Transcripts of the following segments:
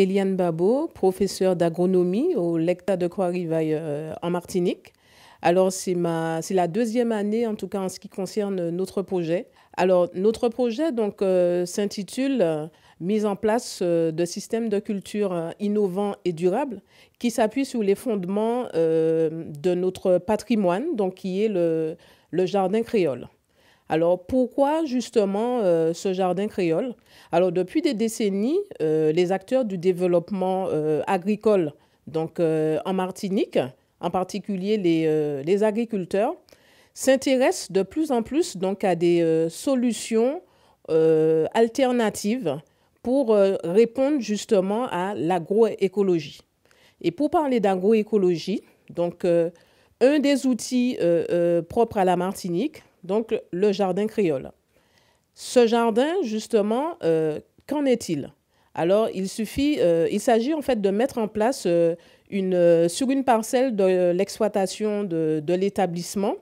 Eliane Babo, professeure d'agronomie au Lecta de Croix-Rivaille euh, en Martinique. Alors, c'est la deuxième année, en tout cas en ce qui concerne notre projet. Alors, notre projet donc euh, s'intitule euh, Mise en place de systèmes de culture innovants et durables qui s'appuie sur les fondements de notre patrimoine, donc qui est le jardin créole. Alors pourquoi justement euh, ce jardin créole Alors depuis des décennies, euh, les acteurs du développement euh, agricole, donc en Martinique, en particulier les, les agriculteurs, s'intéressent de plus en plus donc à des solutions alternatives pour répondre justement à l'agroécologie. Et pour parler d'agroécologie, donc un des outils propres à la Martinique, donc le jardin créole. Ce jardin, justement, euh, qu'en est-il Alors, il suffit, euh, il s'agit en fait de mettre en place euh, une, sur une parcelle de l'exploitation de, l'établissement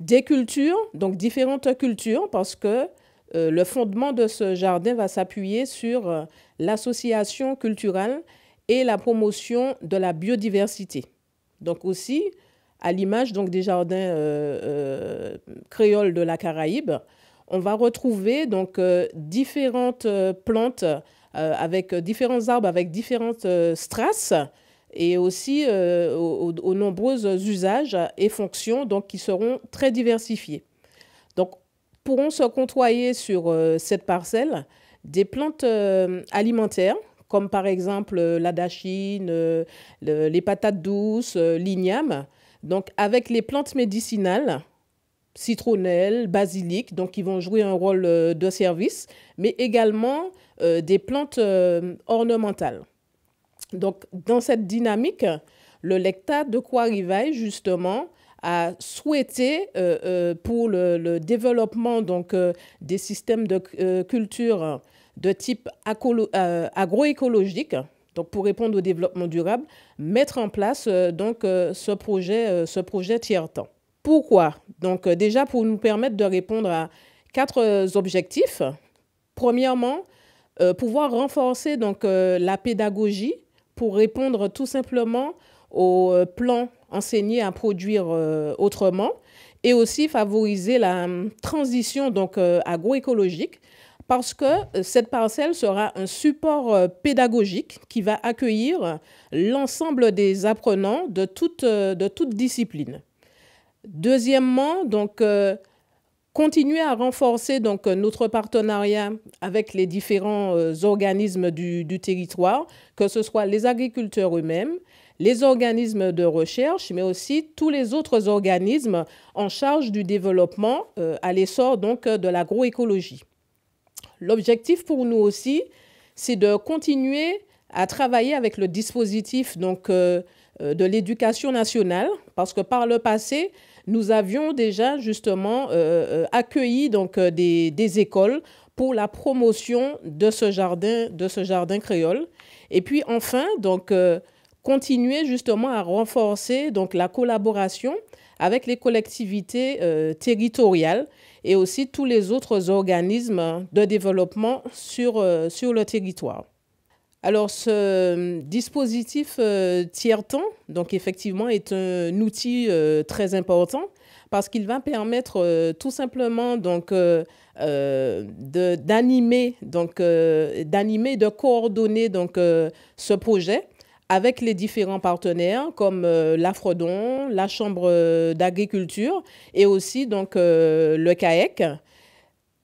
des cultures, donc différentes cultures, parce que le fondement de ce jardin va s'appuyer sur l'association culturelle et la promotion de la biodiversité. Donc aussi, à l'image donc des jardins créole de la Caraïbe, on va retrouver donc euh, différentes euh, plantes euh, avec différents arbres, avec différentes strasses et aussi aux, nombreux usages et fonctions donc, qui seront très diversifiés. Donc, pourront se côtoyer sur cette parcelle des plantes alimentaires, comme par exemple la dachine, les patates douces, l'igname, donc avec les plantes médicinales citronnelle, basilic, donc qui vont jouer un rôle euh, de service, mais également euh, des plantes euh, ornementales. Donc, dans cette dynamique, le lectat de Croix-Rivaille, justement, a souhaité pour le, développement donc, des systèmes de culture de type agroécologique, donc pour répondre au développement durable, mettre en place donc, ce projet, ce projet tiers-temps. Pourquoi donc euh, déjà, pour nous permettre de répondre à quatre euh, objectifs. Premièrement, euh, pouvoir renforcer donc, la pédagogie pour répondre tout simplement au plan enseigné à produire autrement et aussi favoriser la hum, transition donc, agroécologique parce que cette parcelle sera un support pédagogique qui va accueillir l'ensemble des apprenants de toute, de toute discipline. Deuxièmement, donc, euh, continuer à renforcer donc, euh, notre partenariat avec les différents euh, organismes du, territoire, que ce soit les agriculteurs eux-mêmes, les organismes de recherche, mais aussi tous les autres organismes en charge du développement à l'essor donc, de l'agroécologie. L'objectif pour nous aussi, c'est de continuer à travailler avec le dispositif donc, de l'éducation nationale, parce que par le passé, nous avions déjà justement euh, euh, accueilli donc euh, des, écoles pour la promotion de ce jardin, de ce jardin créole. Et puis enfin, continuer justement à renforcer donc la collaboration avec les collectivités territoriales et aussi tous les autres organismes de développement sur le territoire. Alors, ce euh, dispositif euh, tiers-temps, donc effectivement, est un outil euh, très important parce qu'il va permettre tout simplement donc d'animer donc d'animer de coordonner donc ce projet avec les différents partenaires comme l'Afrodon, la Chambre d'agriculture et aussi donc le CAEC. E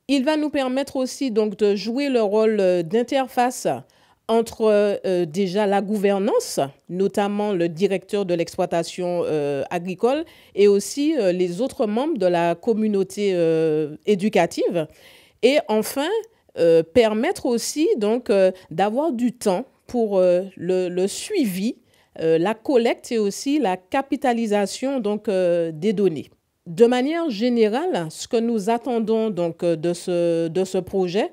Il va nous permettre aussi donc de jouer le rôle d'interface entre euh, euh, déjà la gouvernance, notamment le directeur de l'exploitation euh, agricole, et aussi les autres membres de la communauté éducative. Et enfin, permettre aussi donc d'avoir du temps pour le, suivi, la collecte et aussi la capitalisation donc, des données. De manière générale, ce que nous attendons donc de ce projet,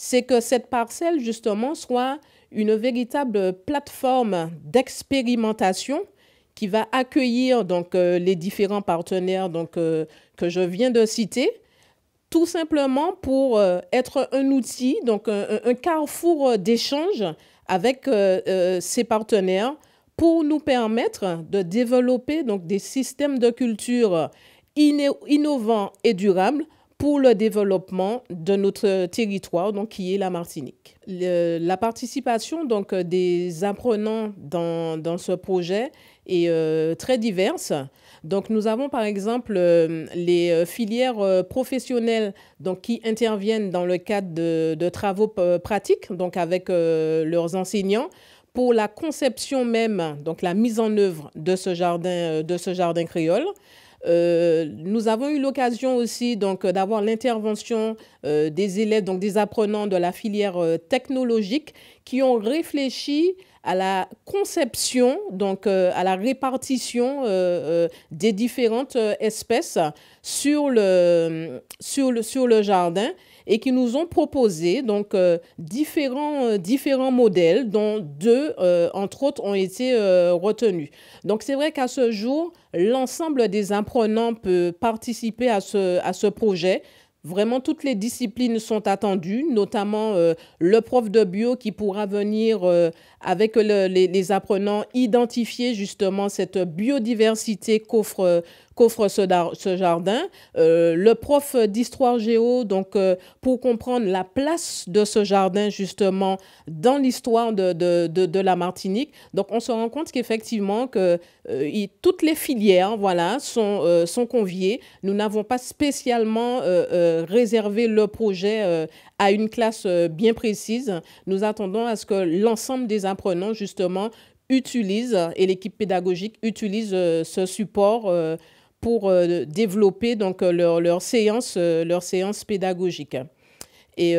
c'est que cette parcelle, justement, soit une véritable plateforme d'expérimentation qui va accueillir donc, euh, les différents partenaires euh, que je viens de citer, tout simplement pour euh, être un outil, donc un, carrefour d'échange avec ces partenaires pour nous permettre de développer des systèmes de culture innovants et durables pour le développement de notre territoire, donc qui est la Martinique. la participation donc des apprenants dans, dans ce projet est euh, très diverse. Donc nous avons par exemple euh, les euh, filières professionnelles donc, qui interviennent dans le cadre de, de travaux pratiques, donc avec leurs enseignants pour la conception même, donc la mise en œuvre de ce jardin, de ce jardin créole. Euh, nous avons eu l'occasion aussi euh, d'avoir l'intervention euh, des élèves, donc des apprenants de la filière technologique, qui ont réfléchi à la conception, donc à la répartition des différentes espèces sur le jardin et qui nous ont proposé donc euh, différents, euh, différents modèles, dont deux, euh, entre autres, ont été retenus. Donc c'est vrai qu'à ce jour, l'ensemble des apprenants peut participer à ce, à ce projet. Vraiment, toutes les disciplines sont attendues, notamment le prof de bio qui pourra venir avec les, les, apprenants identifier justement cette biodiversité qu'offre qu'offre ce, jardin. Euh, le prof d'histoire géo, donc euh, pour comprendre la place de ce jardin justement dans l'histoire de, de, de, la Martinique. Donc on se rend compte qu'effectivement que euh, toutes les filières voilà, sont, sont conviées. Nous n'avons pas spécialement réservé le projet à une classe bien précise. Nous attendons à ce que l'ensemble des apprenants justement utilisent et l'équipe pédagogique utilise ce support pour euh, développer donc euh, leur, séance, euh, leur séance pédagogique. Et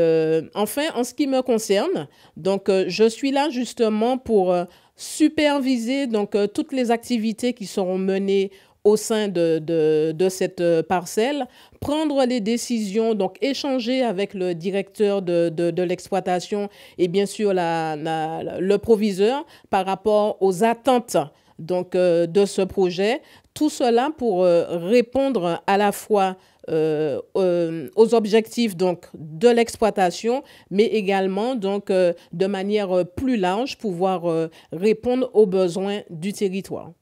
enfin, en ce qui me concerne, donc je suis là justement pour superviser donc toutes les activités qui seront menées au sein de, de, cette parcelle, prendre les décisions, donc échanger avec le directeur de, de l'exploitation et bien sûr la, le proviseur par rapport aux attentes donc, de ce projet, tout cela pour euh, répondre à la fois euh, euh, aux objectifs donc de l'exploitation, mais également donc de manière plus large pouvoir répondre aux besoins du territoire.